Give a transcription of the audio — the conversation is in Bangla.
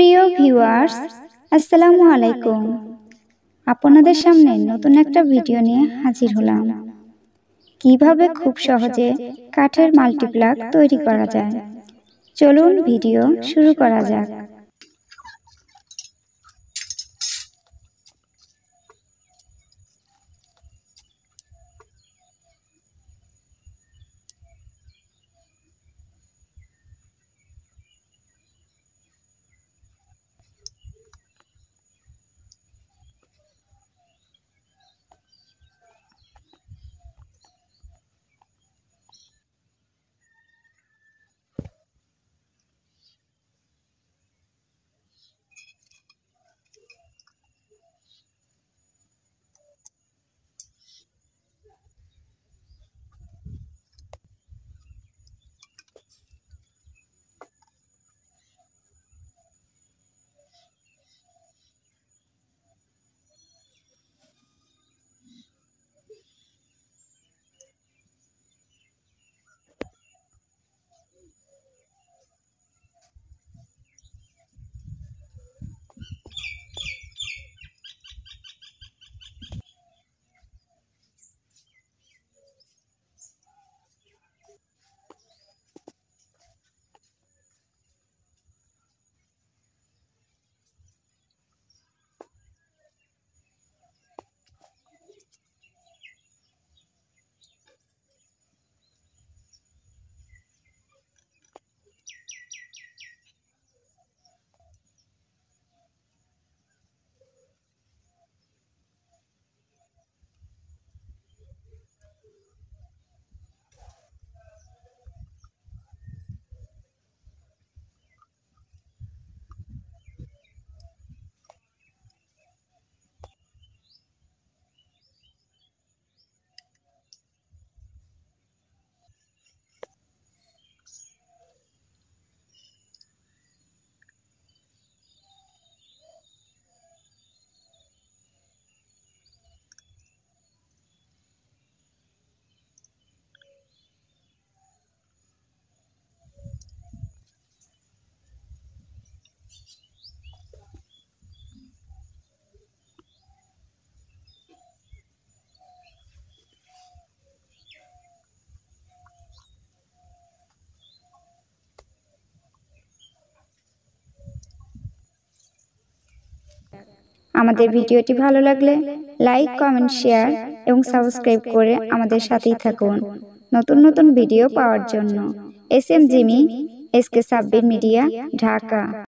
প্রিয় ভিউয়ার্স আসসালামু আলাইকুম আপনাদের সামনে নতুন একটা ভিডিও নিয়ে হাজির হলাম কিভাবে খুব সহজে কাঠের মাল্টিপ্লাক তৈরি করা যায় চলুন ভিডিও শুরু করা যাক আমাদের ভিডিওটি ভালো লাগলে লাইক কমেন্ট শেয়ার এবং সাবস্ক্রাইব করে আমাদের সাথেই থাকুন নতুন নতুন ভিডিও পাওয়ার জন্য S M Jimi S K Sabbir media Dhaka